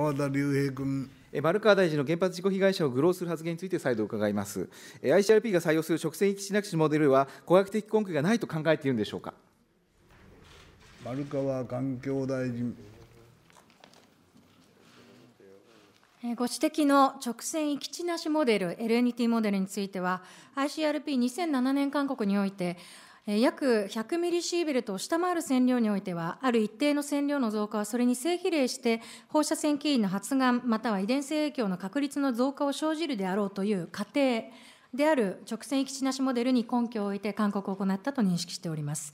和田隆平君。丸川大臣の原発事故被害者を愚弄する発言について再度伺います。ICRP が採用する直線一致なくしモデルは、公約的根拠がないと考えているんでしょうか。丸川環境大臣。ご指摘の直線行き地なしモデル、LNT モデルについては、ICRP2007 年勧告において、約100ミリシーベルトを下回る線量においては、ある一定の線量の増加はそれに正比例して、放射線起因の発がん、または遺伝性影響の確率の増加を生じるであろうという仮定である直線域地なしモデルに根拠を置いて勧告を行ったと認識しております。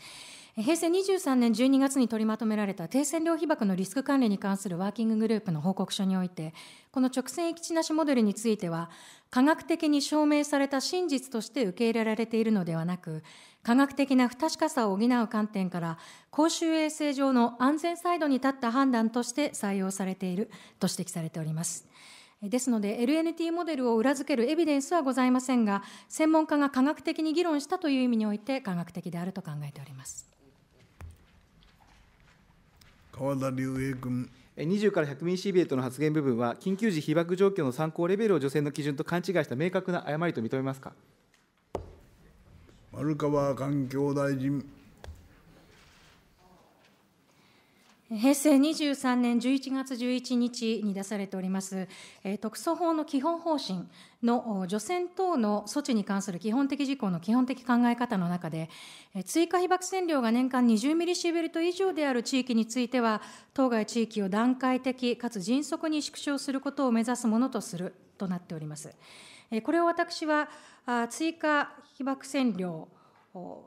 平成23年12月に取りまとめられた低線量被爆のリスク管理に関するワーキンググループの報告書において、この直線域地なしモデルについては、科学的に証明された真実として受け入れられているのではなく、科学的な不確かさを補う観点から、公衆衛生上の安全サイドに立った判断として採用されていると指摘されております。ですので、LNT モデルを裏付けるエビデンスはございませんが、専門家が科学的に議論したという意味において、科学的であると考えております。20から100ミリシーベルトの発言部分は、緊急時被爆状況の参考レベルを女性の基準と勘違いした明確な誤りと認めますか。丸川環境大臣。平成23年11月11日に出されております、え特措法の基本方針の除染等の措置に関する基本的事項の基本的考え方の中で、え追加被爆線量が年間20ミリシーベルト以上である地域については、当該地域を段階的かつ迅速に縮小することを目指すものとするとなっております。えこれを私は追加被爆線量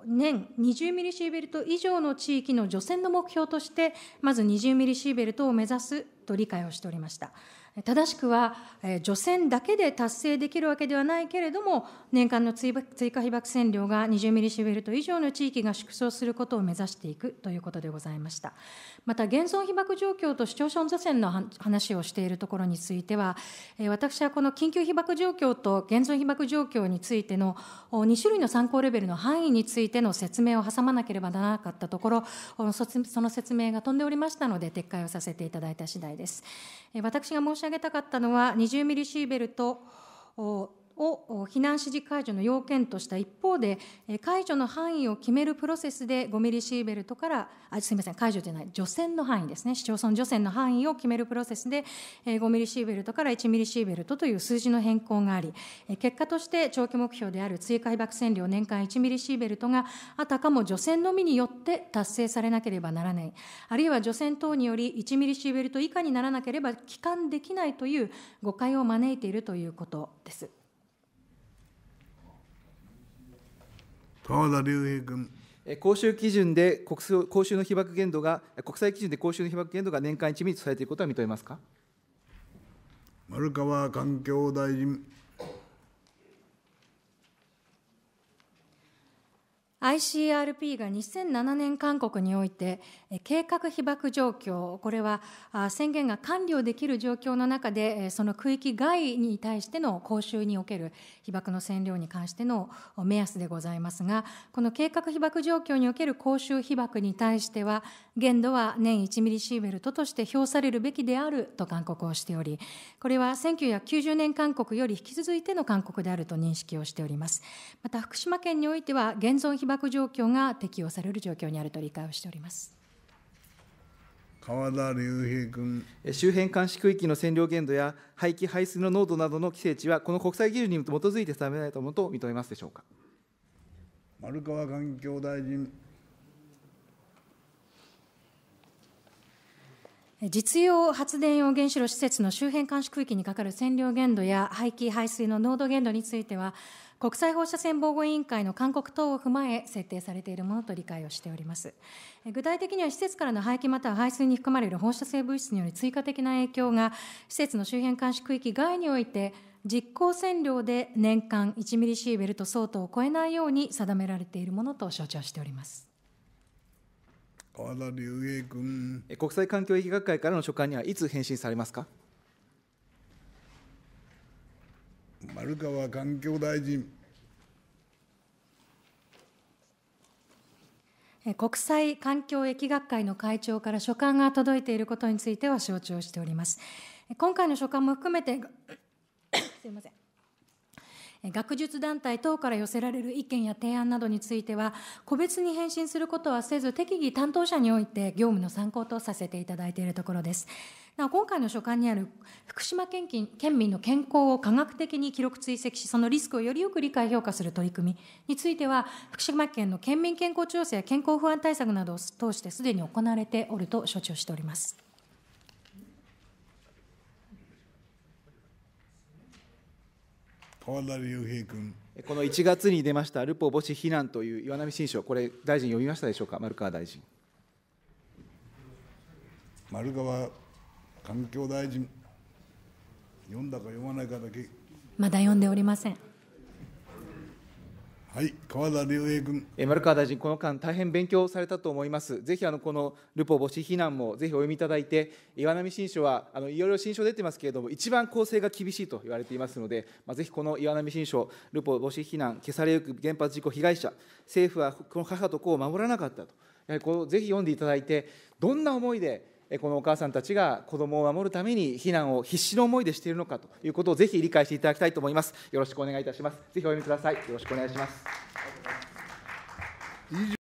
年20ミリシーベルト以上の地域の除染の目標としてまず20ミリシーベルトを目指すと理解をしておりました正しくは除染だけで達成できるわけではないけれども年間の追加被爆線量が20ミリシベルト以上の地域が縮小することを目指していくということでございましたまた現存被爆状況と市町村除染の話をしているところについては私はこの緊急被爆状況と現存被爆状況についての2種類の参考レベルの範囲についての説明を挟まなければならなかったところその説明が飛んでおりましたので撤回をさせていただいた次第です私が申し上げたかったのは20ミリシーベルトを避難指示解除の要件とした一方で、解除の範囲を決めるプロセスで5ミリシーベルトから、あすみません、解除じゃない、除染の範囲ですね、市町村除染の範囲を決めるプロセスで、5ミリシーベルトから1ミリシーベルトという数字の変更があり、結果として長期目標である追加被爆線量年間1ミリシーベルトが、あたかも除染のみによって達成されなければならない、あるいは除染等により1ミリシーベルト以下にならなければ帰還できないという誤解を招いているということです。田平君。公衆基準で国公衆の被爆限度が、国際基準で公衆の被爆限度が年間1ミリとされていることは認めますか丸川環境大臣。ICRP が2007年韓国において計画被爆状況これは宣言が完了できる状況の中でその区域外に対しての公衆における被爆の占領に関しての目安でございますがこの計画被爆状況における公衆被爆に対しては限度は年1ミリシーベルトとして評されるべきであると勧告をしておりこれは1990年韓国より引き続いての勧告であると認識をしておりますまた福島県においては現存被爆状況が適用される状況にあると理解をしております。川田隆平君周辺監視区域の占領限度や排気排水の濃度などの規制値はこの国際基準に基づいて定められたものと認めますでしょうか丸川環境大臣実用発電用原子炉施設の周辺監視区域にかかる占領限度や排気排水の濃度限度については国際放射線防護委員会の勧告等を踏まえ設定されているものと理解をしております具体的には施設からの廃棄または排水に含まれる放射性物質による追加的な影響が施設の周辺監視区域外において実効線量で年間1ミリシーベルト相当を超えないように定められているものと承知をしております国際環境医学会からの書簡にはいつ返信されますか丸川環境大臣。国際環境疫学会の会長から書簡が届いていることについては承知をしております。今回の書簡も含めて、すみません。学術団体等から寄せられる意見や提案などについては、個別に返信することはせず、適宜担当者において業務の参考とさせていただいているところです。なお、今回の所管にある福島県県民の健康を科学的に記録追跡し、そのリスクをよりよく理解、評価する取り組みについては、福島県の県民健康調整や健康不安対策などを通してすでに行われておると承知をしております。この1月に出ましたルポ母子避難という岩波新書、これ、大臣読みましたでしょうか、丸川大臣。丸川環境大臣、読んだか読まないかだけ。まだ読んでおりません。はい、川田隆平君。え丸川大臣、この間、大変勉強されたと思います。ぜひ、あの、このルポ母子避難も、ぜひお読みいただいて、岩波新書は、あの、いろいろ新書出てますけれども、一番構成が厳しいと言われていますので。まあ、ぜひ、この岩波新書、ルポ母子避難、消されゆく原発事故被害者。政府は、この母と子を守らなかったと。やはり、こう、ぜひ読んでいただいて、どんな思いで。このお母さんたちが子どもを守るために避難を必死の思いでしているのかということをぜひ理解していただきたいと思います。よろしくお願いいたします。ぜひお読みください。よろしくお願いします。